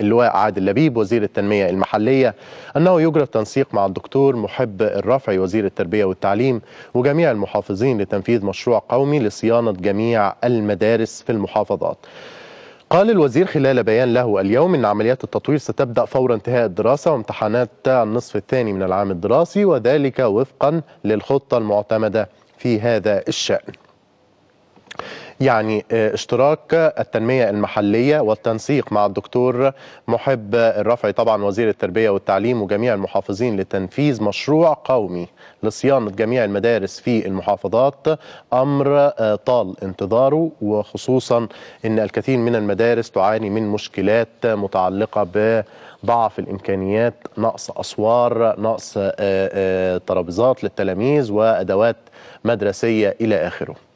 اللواء عادل لبيب وزير التنمية المحلية أنه يجرى التنسيق مع الدكتور محب الرفعي وزير التربية والتعليم وجميع المحافظين لتنفيذ مشروع قومي لصيانة جميع المدارس في المحافظات قال الوزير خلال بيان له اليوم ان عمليات التطوير ستبدا فور انتهاء الدراسه وامتحانات النصف الثاني من العام الدراسي وذلك وفقا للخطه المعتمده في هذا الشان يعني آه، اشتراك التنمية المحلية والتنسيق مع الدكتور محب الرفعي طبعا وزير التربية والتعليم وجميع المحافظين لتنفيذ مشروع قومي لصيانة جميع المدارس في المحافظات أمر آه، طال انتظاره وخصوصا أن الكثير من المدارس تعاني من مشكلات متعلقة ب ضعف الامكانيات نقص اسوار نقص آه، ترابيزات للتلاميذ وادوات مدرسيه الى اخره